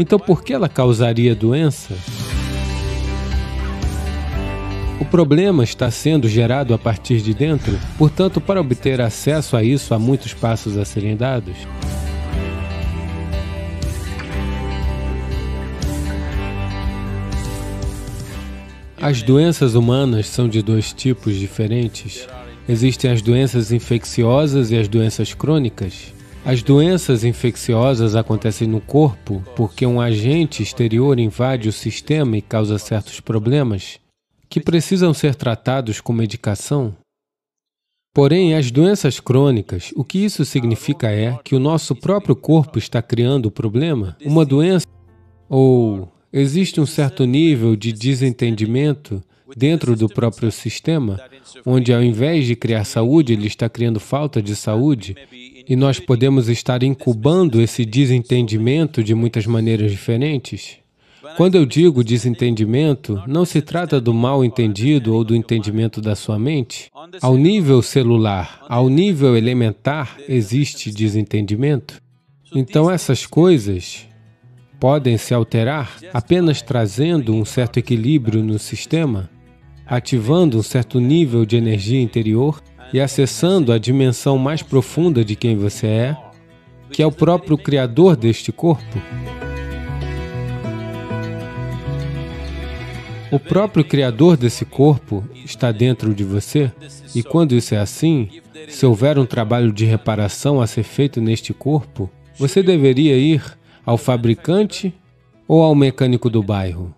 então, por que ela causaria doença? O problema está sendo gerado a partir de dentro, portanto, para obter acesso a isso, há muitos passos a serem dados. As doenças humanas são de dois tipos diferentes. Existem as doenças infecciosas e as doenças crônicas. As doenças infecciosas acontecem no corpo porque um agente exterior invade o sistema e causa certos problemas que precisam ser tratados com medicação. Porém, as doenças crônicas, o que isso significa é que o nosso próprio corpo está criando o problema, uma doença, ou existe um certo nível de desentendimento dentro do próprio sistema, onde ao invés de criar saúde, ele está criando falta de saúde, e nós podemos estar incubando esse desentendimento de muitas maneiras diferentes. Quando eu digo desentendimento, não se trata do mal entendido ou do entendimento da sua mente. Ao nível celular, ao nível elementar, existe desentendimento. Então essas coisas podem se alterar apenas trazendo um certo equilíbrio no sistema, ativando um certo nível de energia interior e acessando a dimensão mais profunda de quem você é, que é o próprio Criador deste corpo. O próprio Criador desse corpo está dentro de você, e quando isso é assim, se houver um trabalho de reparação a ser feito neste corpo, você deveria ir ao fabricante ou ao mecânico do bairro.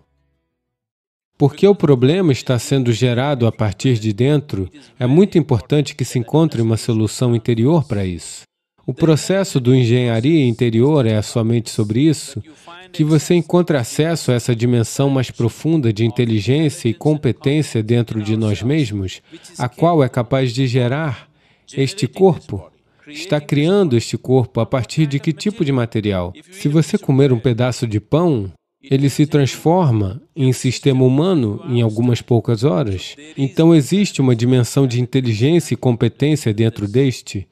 Porque o problema está sendo gerado a partir de dentro, é muito importante que se encontre uma solução interior para isso. O processo do engenharia interior é somente sobre isso, que você encontre acesso a essa dimensão mais profunda de inteligência e competência dentro de nós mesmos, a qual é capaz de gerar este corpo. Está criando este corpo a partir de que tipo de material? Se você comer um pedaço de pão, ele se transforma em sistema humano em algumas poucas horas. Então existe uma dimensão de inteligência e competência dentro deste,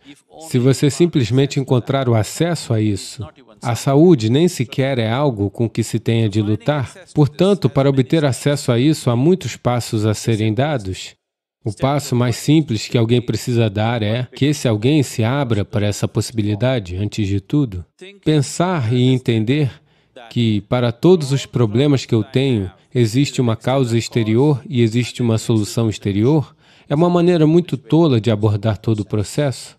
se você simplesmente encontrar o acesso a isso. A saúde nem sequer é algo com que se tenha de lutar. Portanto, para obter acesso a isso, há muitos passos a serem dados. O passo mais simples que alguém precisa dar é que esse alguém se abra para essa possibilidade, antes de tudo. Pensar e entender que para todos os problemas que eu tenho, existe uma causa exterior e existe uma solução exterior, é uma maneira muito tola de abordar todo o processo.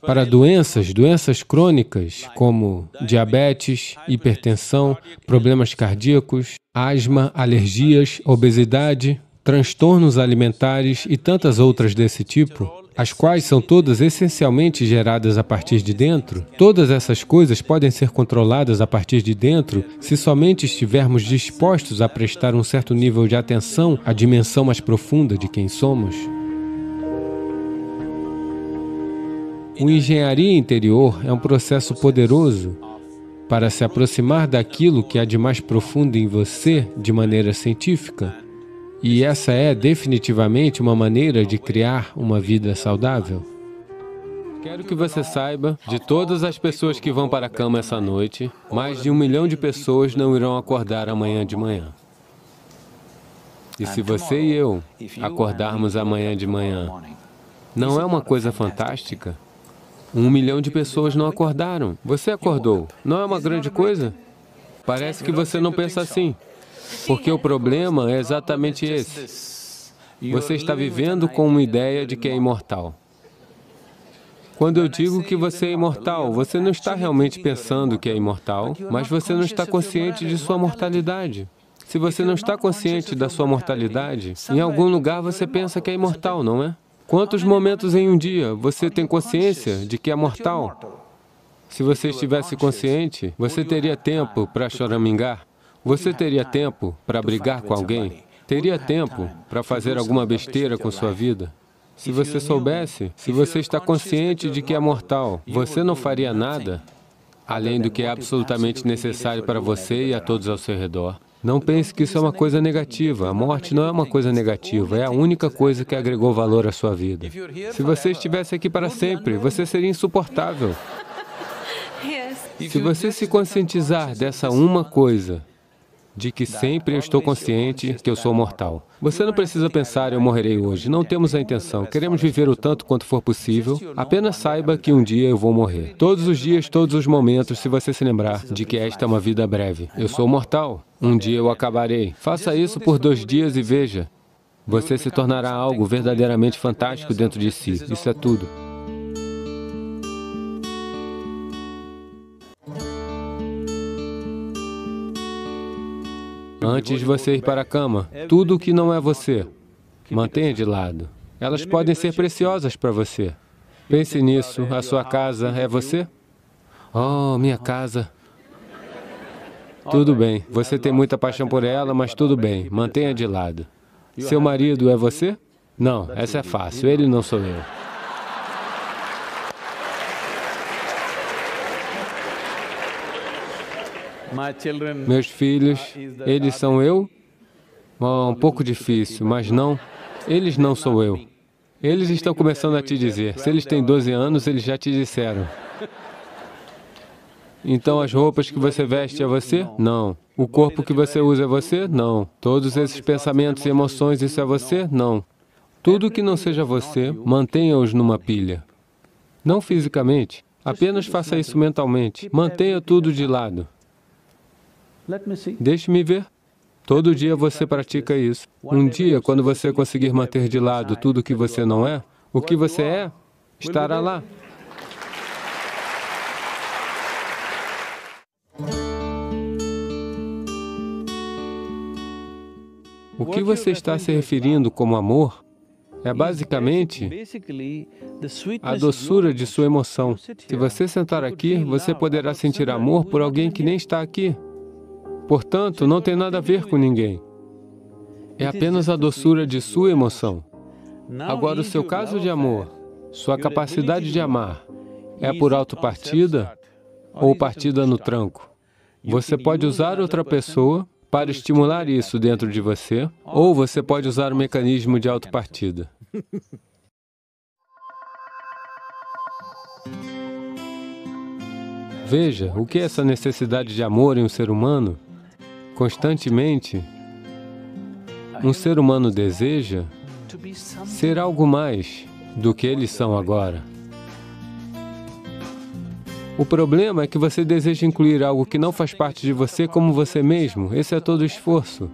Para doenças, doenças crônicas, como diabetes, hipertensão, problemas cardíacos, asma, alergias, obesidade, transtornos alimentares e tantas outras desse tipo, as quais são todas essencialmente geradas a partir de dentro, todas essas coisas podem ser controladas a partir de dentro se somente estivermos dispostos a prestar um certo nível de atenção à dimensão mais profunda de quem somos. O engenharia interior é um processo poderoso para se aproximar daquilo que há de mais profundo em você de maneira científica e essa é definitivamente uma maneira de criar uma vida saudável. Quero que você saiba, de todas as pessoas que vão para a cama essa noite, mais de um milhão de pessoas não irão acordar amanhã de manhã. E se você e eu acordarmos amanhã de manhã, não é uma coisa fantástica? Um milhão de pessoas não acordaram. Você acordou. Não é uma grande coisa? Parece que você não pensa assim. Porque o problema é exatamente esse. Você está vivendo com uma ideia de que é imortal. Quando eu digo que você é imortal, você não está realmente pensando que é imortal, mas você não está consciente de sua mortalidade. Se você não está consciente da sua mortalidade, em algum lugar você pensa que é imortal, não é? Quantos momentos em um dia você tem consciência de que é mortal? Se você estivesse consciente, você teria tempo para choramingar. Você teria tempo para brigar com alguém? Teria tempo para fazer alguma besteira com sua vida? Se você soubesse, se você está consciente de que é mortal, você não faria né? nada além do que é absolutamente necessário para você e a todos ao seu redor. Não pense que isso é uma coisa negativa. A morte não é uma coisa negativa, é a única coisa que agregou valor à sua vida. Se você estivesse aqui uh, para sempre, você seria insuportável. Se você se conscientizar dessa uma coisa, de que sempre eu estou consciente que eu sou mortal. Você não precisa pensar, eu morrerei hoje. Não temos a intenção. Queremos viver o tanto quanto for possível. Apenas saiba que um dia eu vou morrer. Todos os dias, todos os momentos, se você se lembrar de que esta é uma vida breve. Eu sou mortal. Um dia eu acabarei. Faça isso por dois dias e veja. Você se tornará algo verdadeiramente fantástico dentro de si. Isso é tudo. antes de você ir para a cama, tudo o que não é você, mantenha de lado. Elas podem ser preciosas para você. Pense nisso, a sua casa é você? Oh, minha casa. Tudo bem, você tem muita paixão por ela, mas tudo bem, mantenha de lado. Seu marido é você? Não, essa é fácil, ele não sou eu. Meus filhos, eles são eu? É um pouco difícil, mas não, eles não sou eu. Eles estão começando a te dizer. Se eles têm 12 anos, eles já te disseram. Então, as roupas que você veste é você? Não. O corpo que você usa é você? Não. Todos esses pensamentos e emoções, isso é você? Não. Tudo que não seja você, mantenha-os numa pilha. Não fisicamente, apenas faça isso mentalmente. Mantenha tudo de lado. Deixe-me ver. Todo dia você pratica isso. Um dia, quando você conseguir manter de lado tudo o que você não é, o que você é estará lá. O que você está se referindo como amor é basicamente a doçura de sua emoção. Se você sentar aqui, você poderá sentir amor por alguém que nem está aqui. Portanto, não tem nada a ver com ninguém. É apenas a doçura de sua emoção. Agora, o seu caso de amor, sua capacidade de amar, é por autopartida ou partida no tranco. Você pode usar outra pessoa para estimular isso dentro de você, ou você pode usar o mecanismo de autopartida. Veja o que é essa necessidade de amor em um ser humano Constantemente, um ser humano deseja ser algo mais do que eles são agora. O problema é que você deseja incluir algo que não faz parte de você como você mesmo. Esse é todo o esforço.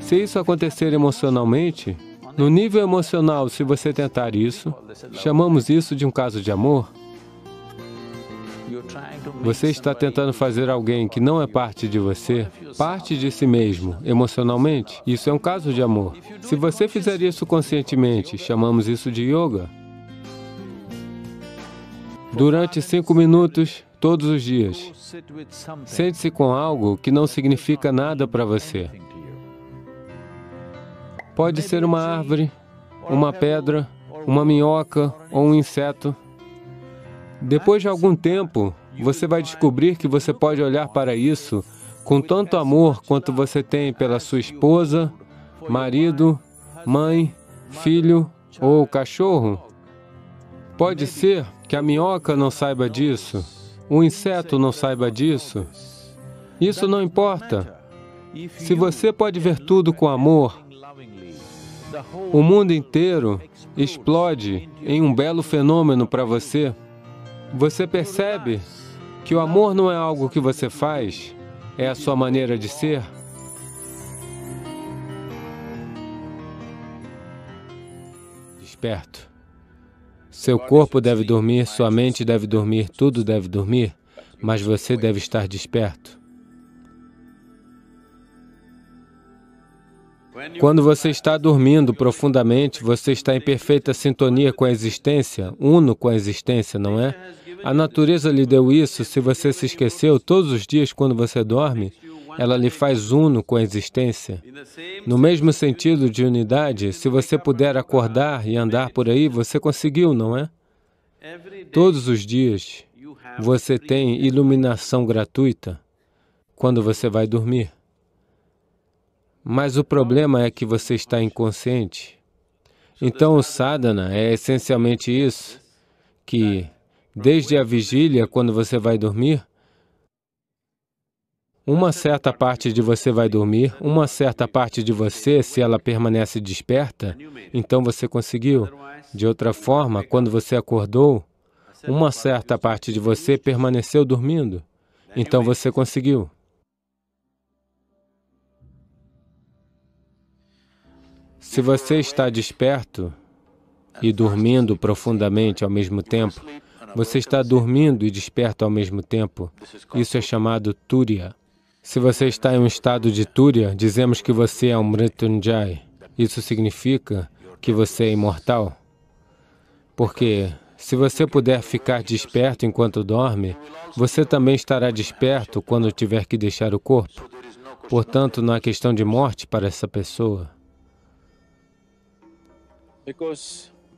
Se isso acontecer emocionalmente, no nível emocional, se você tentar isso, chamamos isso de um caso de amor, você está tentando fazer alguém que não é parte de você, parte de si mesmo, emocionalmente. Isso é um caso de amor. Se você fizer isso conscientemente, chamamos isso de yoga. Durante cinco minutos, todos os dias, sente-se com algo que não significa nada para você. Pode ser uma árvore, uma pedra, uma minhoca ou um inseto. Depois de algum tempo, você vai descobrir que você pode olhar para isso com tanto amor quanto você tem pela sua esposa, marido, mãe, filho ou cachorro. Pode ser que a minhoca não saiba disso, o inseto não saiba disso. Isso não importa. Se você pode ver tudo com amor, o mundo inteiro explode em um belo fenômeno para você. Você percebe que o amor não é algo que você faz, é a sua maneira de ser? Desperto. Seu corpo deve dormir, sua mente deve dormir, tudo deve dormir, mas você deve estar desperto. Quando você está dormindo profundamente, você está em perfeita sintonia com a existência, uno com a existência, não é? A natureza lhe deu isso. Se você se esqueceu, todos os dias quando você dorme, ela lhe faz uno com a existência. No mesmo sentido de unidade, se você puder acordar e andar por aí, você conseguiu, não é? Todos os dias você tem iluminação gratuita quando você vai dormir. Mas o problema é que você está inconsciente. Então, o sadhana é essencialmente isso, que desde a vigília, quando você vai dormir, uma certa parte de você vai dormir, uma certa parte de você, se ela permanece desperta, então você conseguiu. De outra forma, quando você acordou, uma certa parte de você permaneceu dormindo, então você conseguiu. Se você está desperto e dormindo profundamente ao mesmo tempo, você está dormindo e desperto ao mesmo tempo. Isso é chamado Turiya. Se você está em um estado de Turiya, dizemos que você é um Mrityunjay. Isso significa que você é imortal. Porque se você puder ficar desperto enquanto dorme, você também estará desperto quando tiver que deixar o corpo. Portanto, não há questão de morte para essa pessoa.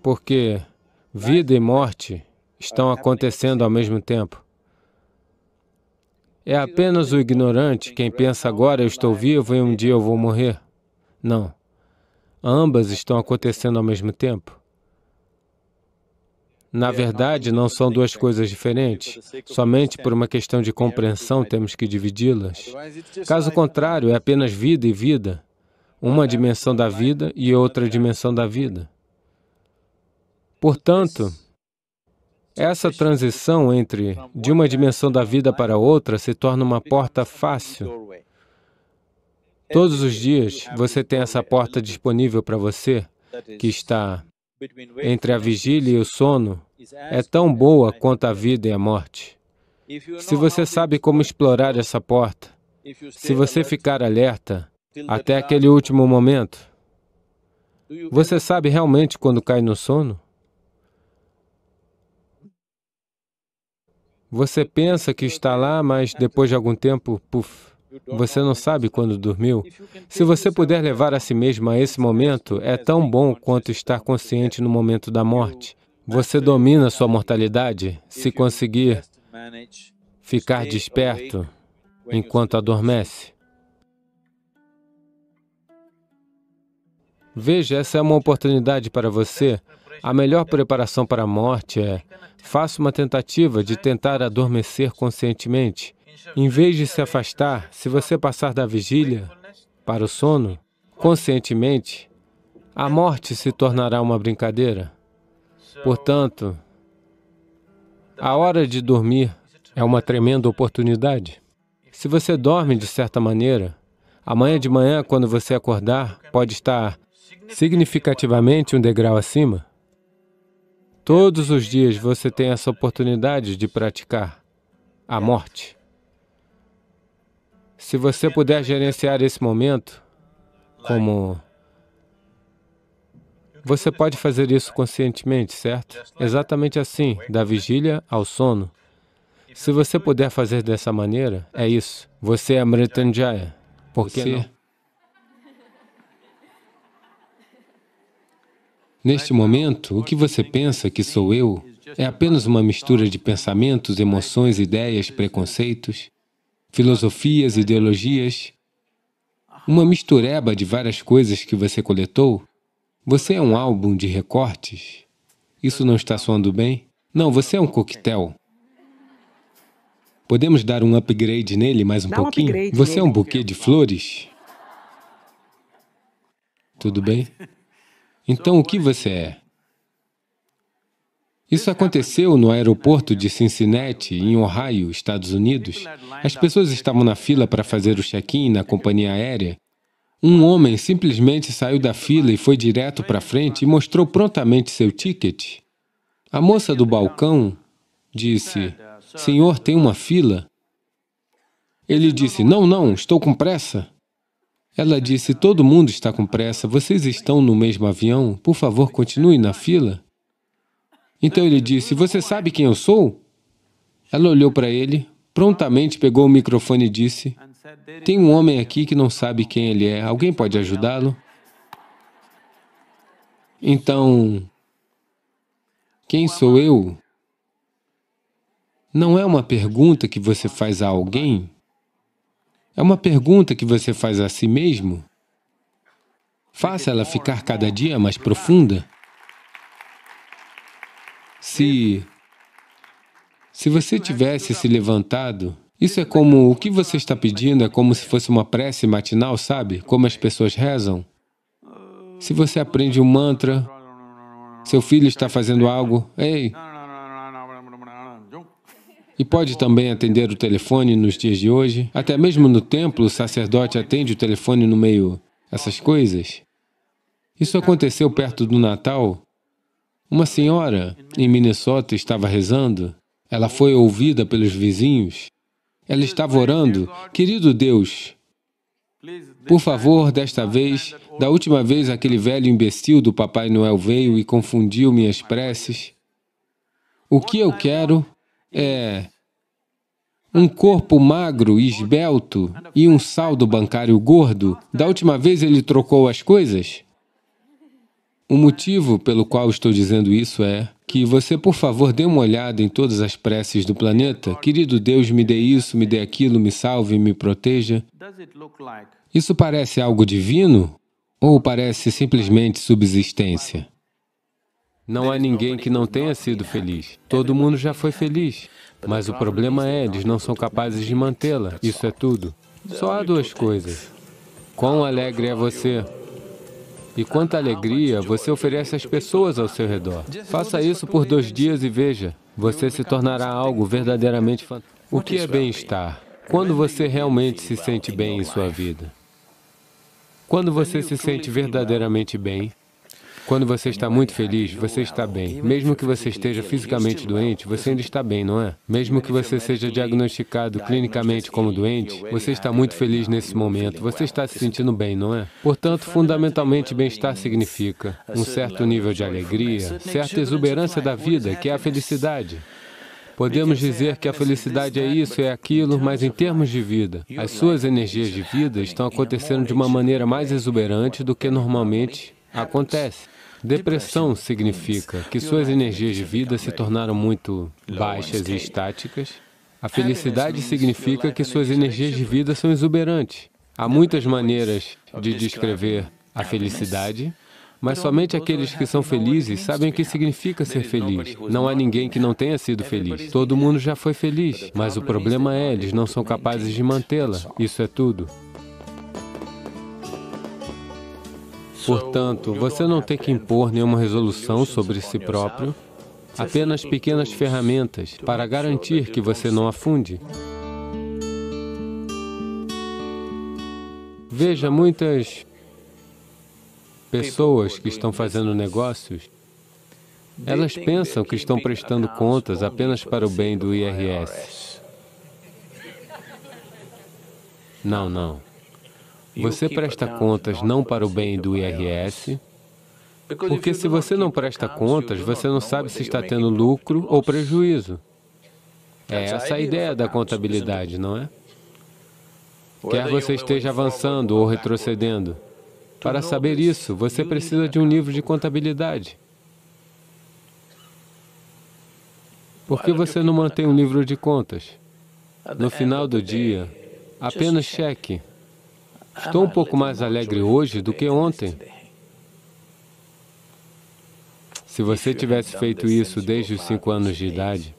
Porque vida e morte estão acontecendo ao mesmo tempo. É apenas o ignorante quem pensa agora eu estou vivo e um dia eu vou morrer. Não. Ambas estão acontecendo ao mesmo tempo. Na verdade, não são duas coisas diferentes. Somente por uma questão de compreensão temos que dividi-las. Caso contrário, é apenas vida e vida. Uma dimensão da vida e outra dimensão da vida. Portanto, essa transição entre de uma dimensão da vida para outra se torna uma porta fácil. Todos os dias você tem essa porta disponível para você, que está entre a vigília e o sono, é tão boa quanto a vida e a morte. Se você sabe como explorar essa porta, se você ficar alerta até aquele último momento, você sabe realmente quando cai no sono? Você pensa que está lá, mas depois de algum tempo, puf, você não sabe quando dormiu. Se você puder levar a si mesmo a esse momento, é tão bom quanto estar consciente no momento da morte. Você domina sua mortalidade se conseguir ficar desperto enquanto adormece. Veja, essa é uma oportunidade para você. A melhor preparação para a morte é Faça uma tentativa de tentar adormecer conscientemente. Em vez de se afastar, se você passar da vigília para o sono, conscientemente, a morte se tornará uma brincadeira. Portanto, a hora de dormir é uma tremenda oportunidade. Se você dorme de certa maneira, amanhã de manhã, quando você acordar, pode estar significativamente um degrau acima. Todos os dias você tem essa oportunidade de praticar a morte. Se você puder gerenciar esse momento como... Você pode fazer isso conscientemente, certo? Exatamente assim, da vigília ao sono. Se você puder fazer dessa maneira, é isso. Você é Mritanjaya. Por quê? Neste momento, o que você pensa que sou eu é apenas uma mistura de pensamentos, emoções, ideias, preconceitos, filosofias, ideologias, uma mistureba de várias coisas que você coletou. Você é um álbum de recortes. Isso não está soando bem? Não, você é um coquetel. Podemos dar um upgrade nele mais um Dá pouquinho? Um você é um buquê de flores? Tudo bem? Então, o que você é? Isso aconteceu no aeroporto de Cincinnati, em Ohio, Estados Unidos. As pessoas estavam na fila para fazer o check-in na companhia aérea. Um homem simplesmente saiu da fila e foi direto para frente e mostrou prontamente seu ticket. A moça do balcão disse, Senhor, tem uma fila? Ele disse, não, não, estou com pressa. Ela disse, todo mundo está com pressa, vocês estão no mesmo avião, por favor, continue na fila. Então ele disse, você sabe quem eu sou? Ela olhou para ele, prontamente pegou o microfone e disse, tem um homem aqui que não sabe quem ele é, alguém pode ajudá-lo? Então, quem sou eu? Não é uma pergunta que você faz a alguém, é uma pergunta que você faz a si mesmo. Faça ela ficar cada dia mais profunda. Se... Se você tivesse se levantado, isso é como... O que você está pedindo é como se fosse uma prece matinal, sabe? Como as pessoas rezam. Se você aprende um mantra, seu filho está fazendo algo, ei, e pode também atender o telefone nos dias de hoje. Até mesmo no templo, o sacerdote atende o telefone no meio. Essas coisas. Isso aconteceu perto do Natal. Uma senhora em Minnesota estava rezando. Ela foi ouvida pelos vizinhos. Ela estava orando, querido Deus, por favor, desta vez, da última vez aquele velho imbecil do Papai Noel veio e confundiu minhas preces. O que eu quero é um corpo magro e esbelto e um saldo bancário gordo, da última vez ele trocou as coisas? O motivo pelo qual estou dizendo isso é que você, por favor, dê uma olhada em todas as preces do planeta. Querido Deus, me dê isso, me dê aquilo, me salve, me proteja. Isso parece algo divino ou parece simplesmente subsistência? Não há ninguém que não tenha sido feliz. É Todo mundo já foi é. feliz. Mas o problema é, eles não são capazes de mantê-la. Tá isso é tudo. Só há duas coisas. Quão alegre é você? E quanta alegria você oferece às pessoas tá ao seu redor. Faça isso por dois dias e veja, você se tornará algo verdadeiramente fantástico. É o que é bem-estar? Quando você realmente se sente bem em sua vida? Quando você se sente verdadeiramente bem, quando você está muito feliz, você está bem. Mesmo que você esteja fisicamente doente, você ainda está bem, não é? Mesmo que você seja diagnosticado clinicamente como doente, você está muito feliz nesse momento, você está se sentindo bem, não é? Portanto, fundamentalmente, bem-estar significa um certo nível de alegria, certa exuberância da vida, que é a felicidade. Podemos dizer que a felicidade é isso, é aquilo, mas em termos de vida, as suas energias de vida estão acontecendo de uma maneira mais exuberante do que normalmente acontece. Depressão significa que suas energias de vida se tornaram muito baixas e estáticas. A felicidade significa que suas energias de vida são exuberantes. Há muitas maneiras de descrever a felicidade, mas somente aqueles que são felizes sabem o que significa ser feliz. Não há ninguém que não tenha sido feliz. Todo mundo já foi feliz, mas o problema é, eles não são capazes de mantê-la. Isso é tudo. Portanto, você não tem que impor nenhuma resolução sobre si próprio, apenas pequenas ferramentas para garantir que você não afunde. Veja muitas pessoas que estão fazendo negócios, elas pensam que estão prestando contas apenas para o bem do IRS. Não, não. Você presta contas não para o bem do IRS, porque se você não presta contas, você não sabe se está tendo lucro ou prejuízo. É essa a ideia da é contabilidade, não é? Quer você é esteja avançando ou retrocedendo. Para saber isso, você precisa de um livro de contabilidade. Por que você não mantém um livro de contas? No é, final do dia, apenas cheque Estou um pouco mais alegre hoje do que ontem. Se você tivesse feito isso desde os cinco anos de idade,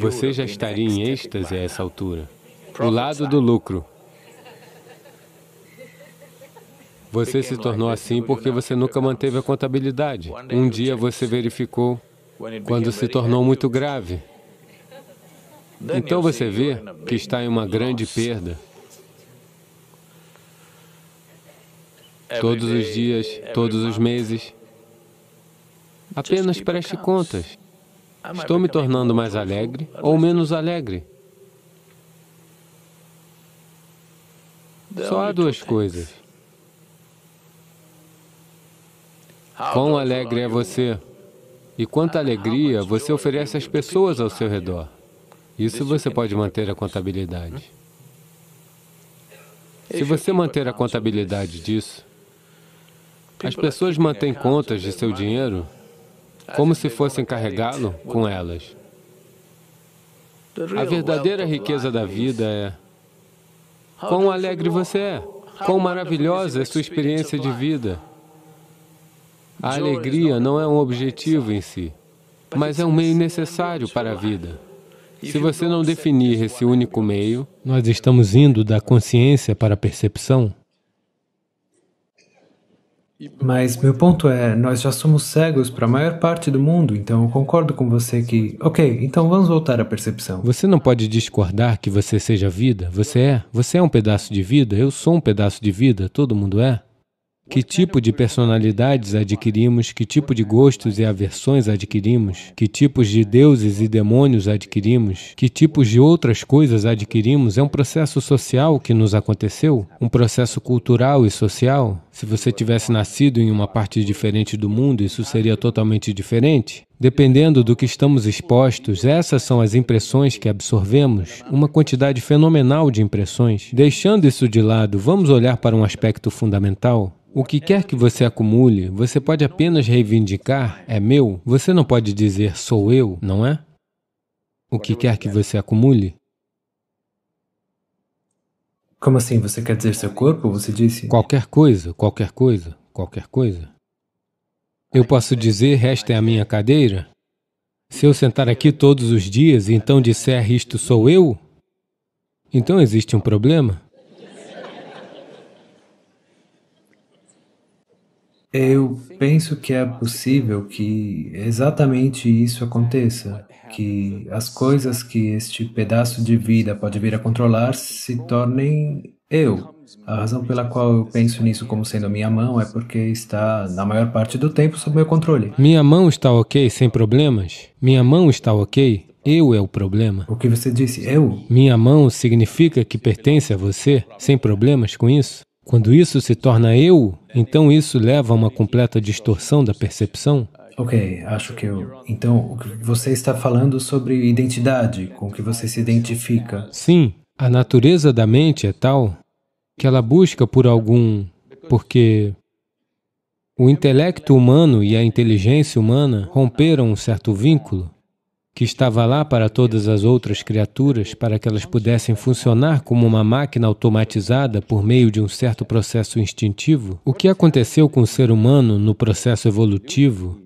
você já estaria em êxtase a essa altura. O lado do lucro. Você se tornou assim porque você nunca manteve a contabilidade. Um dia você verificou quando se tornou muito grave. Então você vê que está em uma grande perda. É todos os dias, é todos os meses. Apenas preste contas. Ah, Estou me tornando mais alegre ou menos alegre? Só há duas coisas. Quão alegre é você e quanta alegria você oferece às pessoas ao seu redor. Isso você pode manter a contabilidade. Hmm? Se você manter a contabilidade disso, as pessoas mantêm contas de seu dinheiro como se fossem carregá-lo com elas. A verdadeira riqueza da vida é quão alegre você é, quão maravilhosa é sua experiência de vida. A alegria não é um objetivo em si, mas é um meio necessário para a vida. Se você não definir esse único meio... Nós estamos indo da consciência para a percepção. Mas meu ponto é, nós já somos cegos para a maior parte do mundo, então eu concordo com você que, ok, então vamos voltar à percepção. Você não pode discordar que você seja vida, você é, você é um pedaço de vida, eu sou um pedaço de vida, todo mundo é. Que tipo de personalidades adquirimos? Que tipo de gostos e aversões adquirimos? Que tipos de deuses e demônios adquirimos? Que tipos de outras coisas adquirimos? É um processo social que nos aconteceu? Um processo cultural e social? Se você tivesse nascido em uma parte diferente do mundo, isso seria totalmente diferente? Dependendo do que estamos expostos, essas são as impressões que absorvemos, uma quantidade fenomenal de impressões. Deixando isso de lado, vamos olhar para um aspecto fundamental. O que quer que você acumule, você pode apenas reivindicar, é meu. Você não pode dizer, sou eu, não é? O que quer que você acumule. Como assim? Você quer dizer seu corpo? Você disse? Qualquer coisa, qualquer coisa, qualquer coisa. Eu posso dizer, esta é a minha cadeira? Se eu sentar aqui todos os dias e então disser, isto sou eu? Então existe um problema. Eu penso que é possível que exatamente isso aconteça, que as coisas que este pedaço de vida pode vir a controlar se tornem eu. A razão pela qual eu penso nisso como sendo minha mão é porque está, na maior parte do tempo, sob meu controle. Minha mão está ok, sem problemas? Minha mão está ok? Eu é o problema. O que você disse, eu? Minha mão significa que pertence a você, sem problemas com isso? Quando isso se torna eu, então isso leva a uma completa distorção da percepção. Ok, acho que eu. Então, você está falando sobre identidade, com que você se identifica. Sim, a natureza da mente é tal que ela busca por algum. porque o intelecto humano e a inteligência humana romperam um certo vínculo que estava lá para todas as outras criaturas, para que elas pudessem funcionar como uma máquina automatizada por meio de um certo processo instintivo, o que aconteceu com o ser humano no processo evolutivo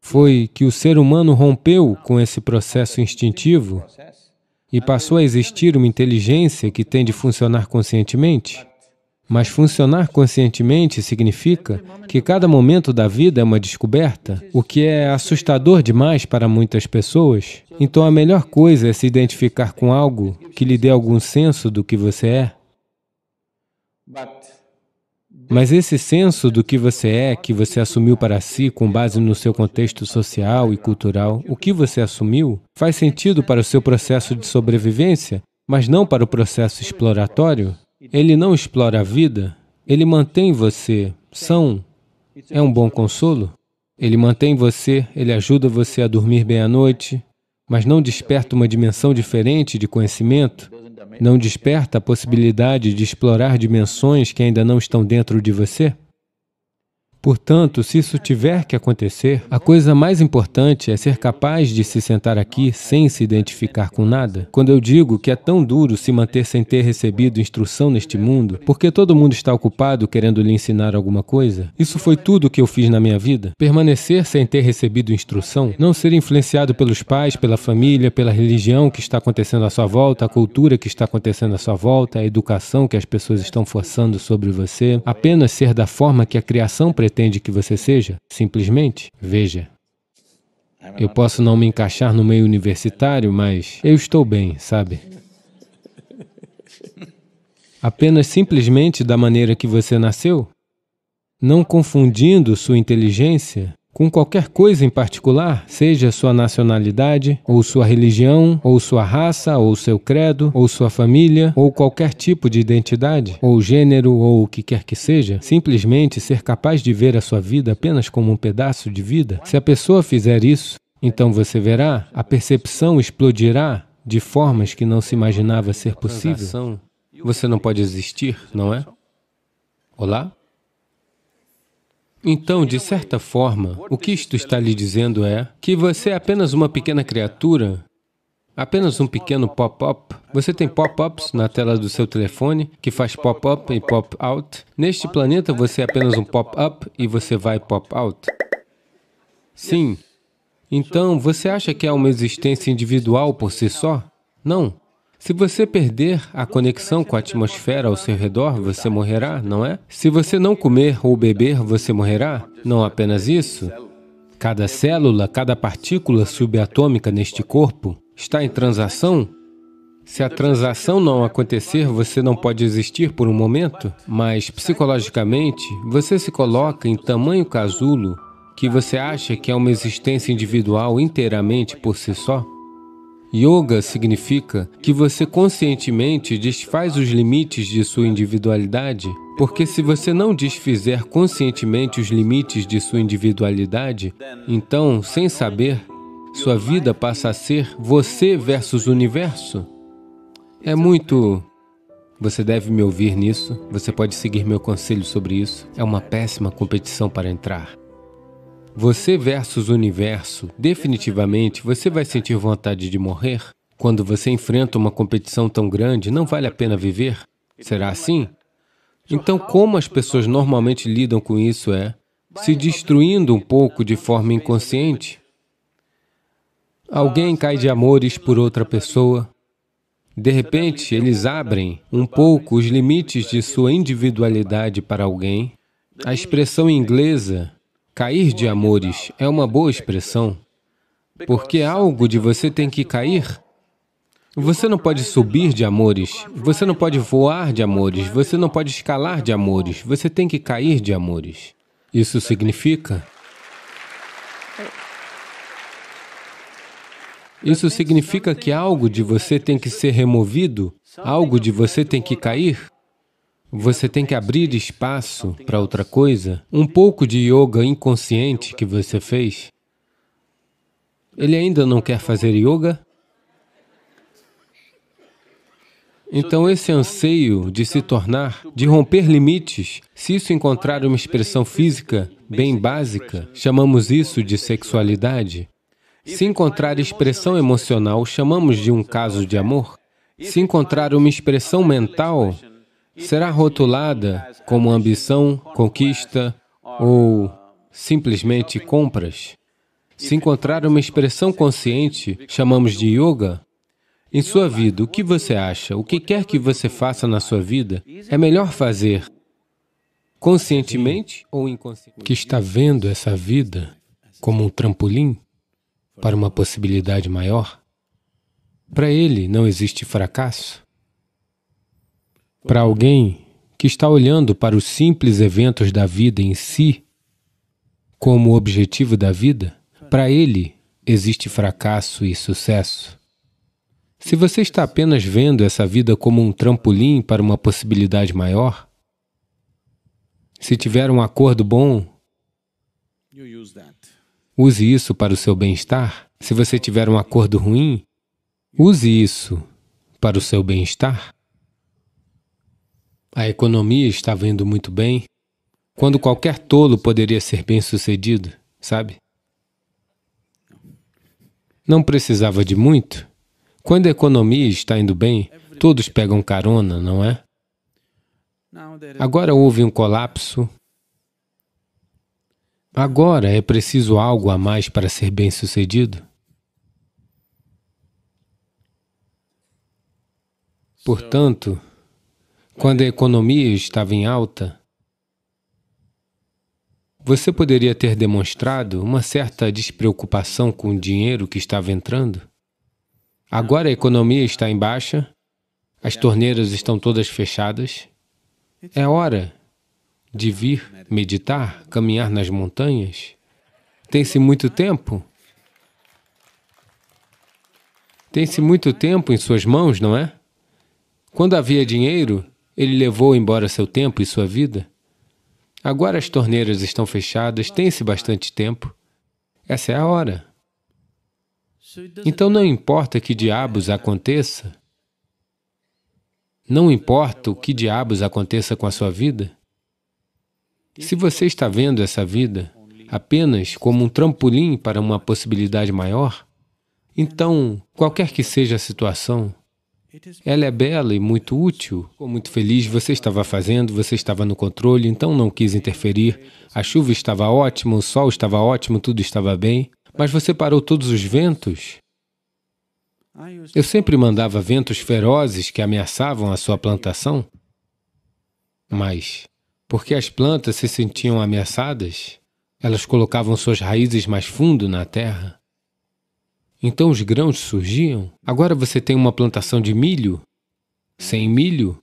foi que o ser humano rompeu com esse processo instintivo e passou a existir uma inteligência que tem de funcionar conscientemente. Mas funcionar conscientemente significa que cada momento da vida é uma descoberta, o que é assustador demais para muitas pessoas. Então a melhor coisa é se identificar com algo que lhe dê algum senso do que você é. Mas esse senso do que você é, que você assumiu para si com base no seu contexto social e cultural, o que você assumiu, faz sentido para o seu processo de sobrevivência, mas não para o processo exploratório? ele não explora a vida, ele mantém você são, é um bom consolo. Ele mantém você, ele ajuda você a dormir bem à noite, mas não desperta uma dimensão diferente de conhecimento, não desperta a possibilidade de explorar dimensões que ainda não estão dentro de você. Portanto, se isso tiver que acontecer, a coisa mais importante é ser capaz de se sentar aqui sem se identificar com nada. Quando eu digo que é tão duro se manter sem ter recebido instrução neste mundo, porque todo mundo está ocupado querendo lhe ensinar alguma coisa, isso foi tudo o que eu fiz na minha vida. Permanecer sem ter recebido instrução, não ser influenciado pelos pais, pela família, pela religião que está acontecendo à sua volta, a cultura que está acontecendo à sua volta, a educação que as pessoas estão forçando sobre você, apenas ser da forma que a criação pretende pretende que você seja? Simplesmente veja. É eu posso não me encaixar no meio universitário, mas eu estou bem, sabe? Apenas simplesmente da maneira que você nasceu, não confundindo sua inteligência com qualquer coisa em particular, seja sua nacionalidade, ou sua religião, ou sua raça, ou seu credo, ou sua família, ou qualquer tipo de identidade, ou gênero, ou o que quer que seja, simplesmente ser capaz de ver a sua vida apenas como um pedaço de vida. Se a pessoa fizer isso, então você verá, a percepção explodirá de formas que não se imaginava ser possível. Você não pode existir, não é? Olá? Então, de certa forma, o que isto está lhe dizendo é que você é apenas uma pequena criatura, apenas um pequeno pop-up. Você tem pop-ups na tela do seu telefone, que faz pop-up e pop-out. Neste planeta, você é apenas um pop-up e você vai pop-out. Sim. Então, você acha que é uma existência individual por si só? Não. Se você perder a conexão com a atmosfera ao seu redor, você morrerá, não é? Se você não comer ou beber, você morrerá? Não apenas isso. Cada célula, cada partícula subatômica neste corpo está em transação se a transação não acontecer, você não pode existir por um momento, mas psicologicamente, você se coloca em tamanho casulo que você acha que é uma existência individual inteiramente por si só. Yoga significa que você conscientemente desfaz os limites de sua individualidade, porque se você não desfizer conscientemente os limites de sua individualidade, então, sem saber, sua vida passa a ser você versus universo. É muito. Você deve me ouvir nisso, você pode seguir meu conselho sobre isso. É uma péssima competição para entrar. Você versus universo, definitivamente você vai sentir vontade de morrer. Quando você enfrenta uma competição tão grande, não vale a pena viver? Será assim? Então, como as pessoas normalmente lidam com isso é se destruindo um pouco de forma inconsciente. Alguém cai de amores por outra pessoa. De repente, eles abrem um pouco os limites de sua individualidade para alguém. A expressão inglesa Cair de amores é uma boa expressão, porque algo de você tem que cair. Você não pode subir de amores, você não pode voar de amores, você não pode escalar de amores, você tem que cair de amores. Isso significa Isso significa que algo de você tem que ser removido, algo de você tem que cair. Você tem que abrir espaço para outra coisa. Um pouco de yoga inconsciente que você fez. Ele ainda não quer fazer yoga? Então, esse anseio de se tornar, de romper limites, se isso encontrar uma expressão física bem básica, chamamos isso de sexualidade. Se encontrar expressão emocional, chamamos de um caso de amor. Se encontrar uma expressão mental, será rotulada como ambição, conquista ou simplesmente compras. Se encontrar uma expressão consciente, chamamos de yoga. Em sua vida, o que você acha, o que quer que você faça na sua vida, é melhor fazer conscientemente ou inconscientemente? Que está vendo essa vida como um trampolim para uma possibilidade maior? Para ele não existe fracasso. Para alguém que está olhando para os simples eventos da vida em si, como objetivo da vida, para ele existe fracasso e sucesso. Se você está apenas vendo essa vida como um trampolim para uma possibilidade maior, se tiver um acordo bom, use isso para o seu bem-estar. Se você tiver um acordo ruim, use isso para o seu bem-estar. A economia estava indo muito bem, quando qualquer tolo poderia ser bem sucedido, sabe? Não precisava de muito. Quando a economia está indo bem, todos pegam carona, não é? Agora houve um colapso. Agora é preciso algo a mais para ser bem sucedido? Portanto, quando a economia estava em alta, você poderia ter demonstrado uma certa despreocupação com o dinheiro que estava entrando? Agora a economia está em baixa, as torneiras estão todas fechadas. É hora de vir meditar, caminhar nas montanhas. Tem-se muito tempo. Tem-se muito tempo em suas mãos, não é? Quando havia dinheiro, ele levou embora seu tempo e sua vida? Agora as torneiras estão fechadas, tem-se bastante tempo. Essa é a hora. Então não importa que diabos aconteça, não importa o que diabos aconteça com a sua vida, se você está vendo essa vida apenas como um trampolim para uma possibilidade maior, então, qualquer que seja a situação, ela é bela e muito útil. Ficou muito feliz, você estava fazendo, você estava no controle, então não quis interferir. A chuva estava ótima, o sol estava ótimo, tudo estava bem. Mas você parou todos os ventos. Eu sempre mandava ventos ferozes que ameaçavam a sua plantação. Mas, porque as plantas se sentiam ameaçadas, elas colocavam suas raízes mais fundo na terra. Então os grãos surgiam. Agora você tem uma plantação de milho? Sem milho?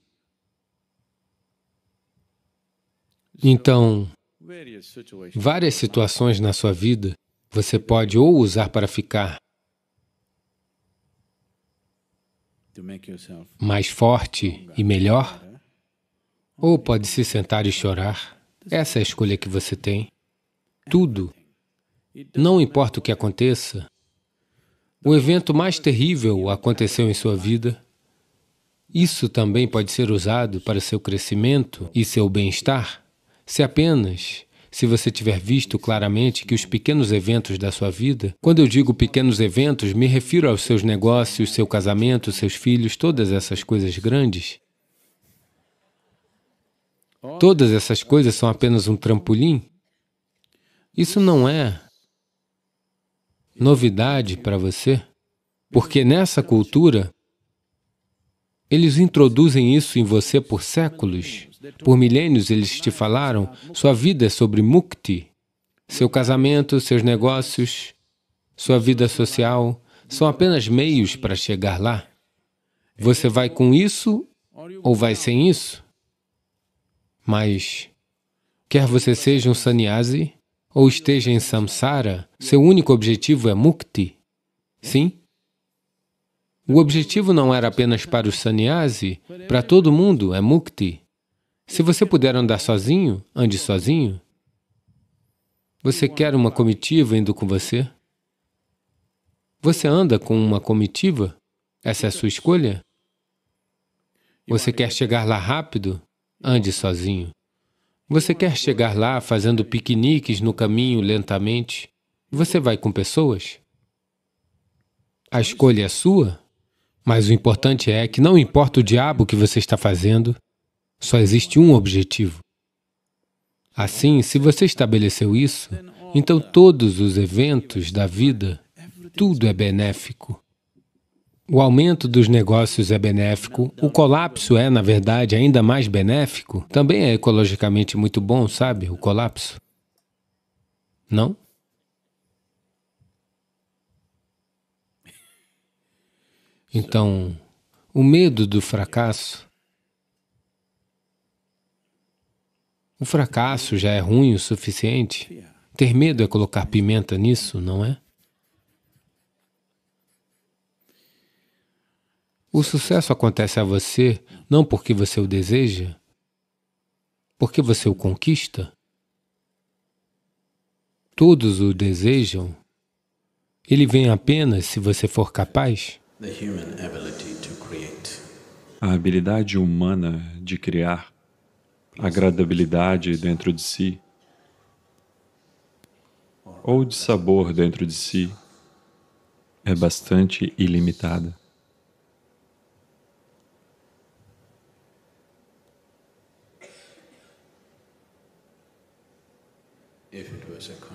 Então, várias situações na sua vida você pode ou usar para ficar mais forte e melhor, ou pode se sentar e chorar. Essa é a escolha que você tem. Tudo. Não importa o que aconteça, o evento mais terrível aconteceu em sua vida. Isso também pode ser usado para seu crescimento e seu bem-estar, se apenas se você tiver visto claramente que os pequenos eventos da sua vida, quando eu digo pequenos eventos, me refiro aos seus negócios, seu casamento, seus filhos, todas essas coisas grandes. Todas essas coisas são apenas um trampolim. Isso não é novidade para você, porque nessa cultura, eles introduzem isso em você por séculos. Por milênios eles te falaram, sua vida é sobre mukti, seu casamento, seus negócios, sua vida social, são apenas meios para chegar lá. Você vai com isso ou vai sem isso? Mas, quer você seja um sannyasi, ou esteja em samsara, seu único objetivo é mukti. Sim? O objetivo não era apenas para o sannyasi, para todo mundo é mukti. Se você puder andar sozinho, ande sozinho. Você quer uma comitiva indo com você? Você anda com uma comitiva? Essa é a sua escolha? Você quer chegar lá rápido? Ande sozinho. Você quer chegar lá fazendo piqueniques no caminho lentamente? Você vai com pessoas? A escolha é sua, mas o importante é que não importa o diabo que você está fazendo, só existe um objetivo. Assim, se você estabeleceu isso, então todos os eventos da vida, tudo é benéfico o aumento dos negócios é benéfico, o colapso é, na verdade, ainda mais benéfico. Também é ecologicamente muito bom, sabe, o colapso? Não? Então, o medo do fracasso. O fracasso já é ruim o suficiente. Ter medo é colocar pimenta nisso, não é? O sucesso acontece a você não porque você o deseja, porque você o conquista. Todos o desejam. Ele vem apenas se você for capaz. A habilidade humana de criar agradabilidade dentro de si ou de sabor dentro de si é bastante ilimitada.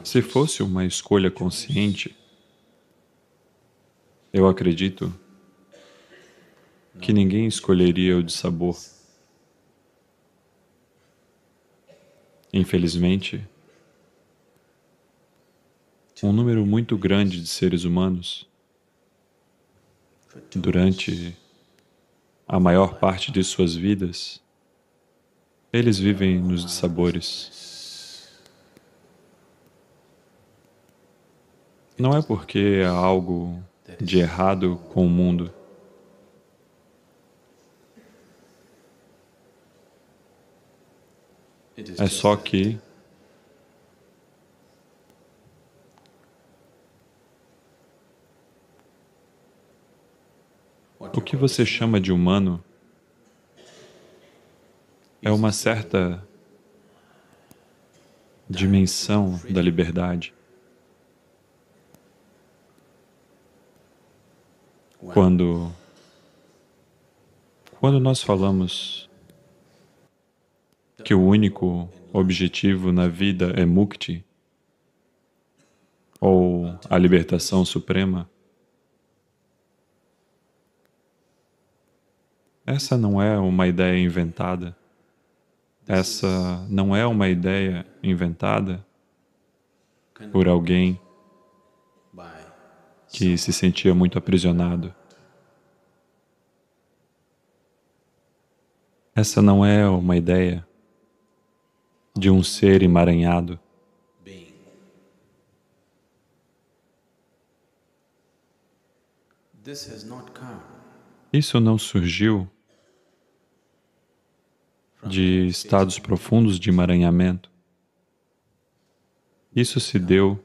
Se fosse uma escolha consciente, eu acredito que ninguém escolheria o dissabor. Infelizmente, um número muito grande de seres humanos, durante a maior parte de suas vidas, eles vivem nos dissabores. Não é porque há é algo de errado com o mundo. É só que o que você chama de humano é uma certa dimensão da liberdade. Quando, quando nós falamos que o único objetivo na vida é mukti, ou a libertação suprema, essa não é uma ideia inventada. Essa não é uma ideia inventada por alguém que se sentia muito aprisionado. Essa não é uma ideia de um ser emaranhado. Isso não surgiu de estados profundos de emaranhamento. Isso se deu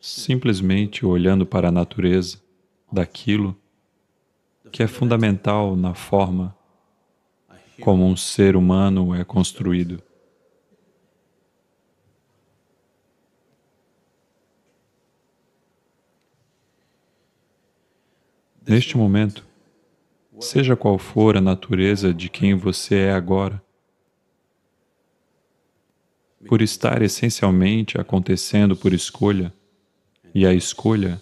simplesmente olhando para a natureza daquilo que é fundamental na forma como um ser humano é construído. Neste momento, seja qual for a natureza de quem você é agora, por estar essencialmente acontecendo por escolha, e a escolha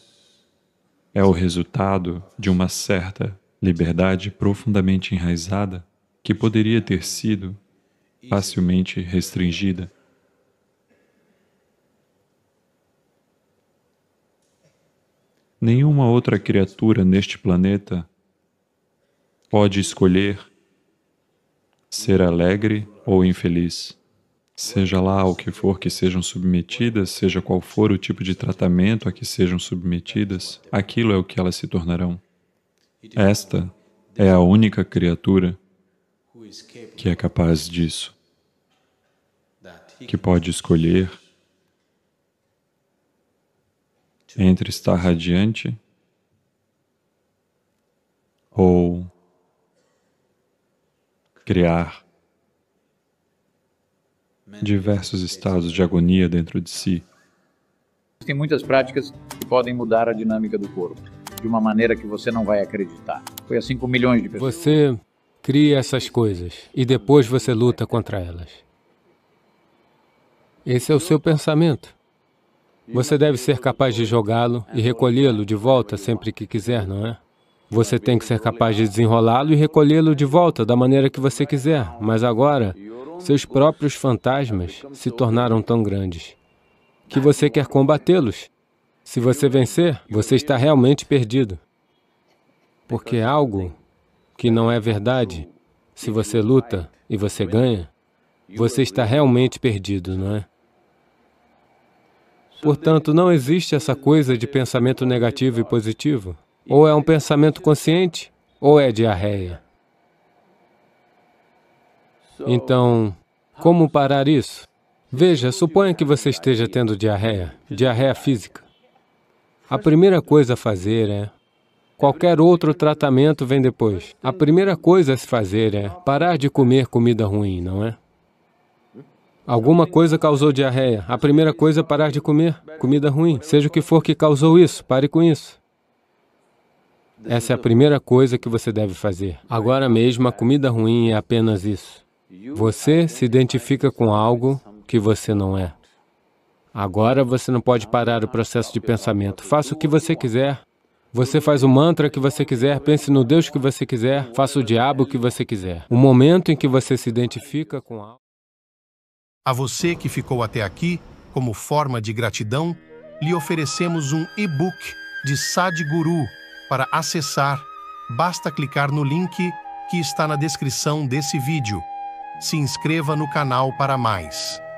é o resultado de uma certa liberdade profundamente enraizada, que poderia ter sido facilmente restringida. Nenhuma outra criatura neste planeta pode escolher ser alegre ou infeliz. Seja lá o que for que sejam submetidas, seja qual for o tipo de tratamento a que sejam submetidas, aquilo é o que elas se tornarão. Esta é a única criatura que é capaz disso, que pode escolher entre estar radiante ou criar diversos estados de agonia dentro de si. Tem muitas práticas que podem mudar a dinâmica do corpo de uma maneira que você não vai acreditar. Foi assim com milhões de pessoas. Você Crie essas coisas e depois você luta contra elas. Esse é o seu pensamento. Você deve ser capaz de jogá-lo e recolhê-lo de volta sempre que quiser, não é? Você tem que ser capaz de desenrolá-lo e recolhê-lo de volta da maneira que você quiser, mas agora, seus próprios fantasmas se tornaram tão grandes que você quer combatê-los. Se você vencer, você está realmente perdido, porque algo que não é verdade, se você luta e você ganha, você está realmente perdido, não é? Portanto, não existe essa coisa de pensamento negativo e positivo. Ou é um pensamento consciente, ou é diarreia. Então, como parar isso? Veja, suponha que você esteja tendo diarreia, diarreia física. A primeira coisa a fazer é Qualquer outro tratamento vem depois. A primeira coisa a se fazer é parar de comer comida ruim, não é? Alguma coisa causou diarreia. A primeira coisa é parar de comer comida ruim. Seja o que for que causou isso, pare com isso. Essa é a primeira coisa que você deve fazer. Agora mesmo, a comida ruim é apenas isso. Você se identifica com algo que você não é. Agora você não pode parar o processo de pensamento. Faça o que você quiser, você faz o mantra que você quiser, pense no Deus que você quiser, faça o diabo que você quiser. O momento em que você se identifica com algo... A você que ficou até aqui, como forma de gratidão, lhe oferecemos um e-book de Sadhguru para acessar. Basta clicar no link que está na descrição desse vídeo. Se inscreva no canal para mais.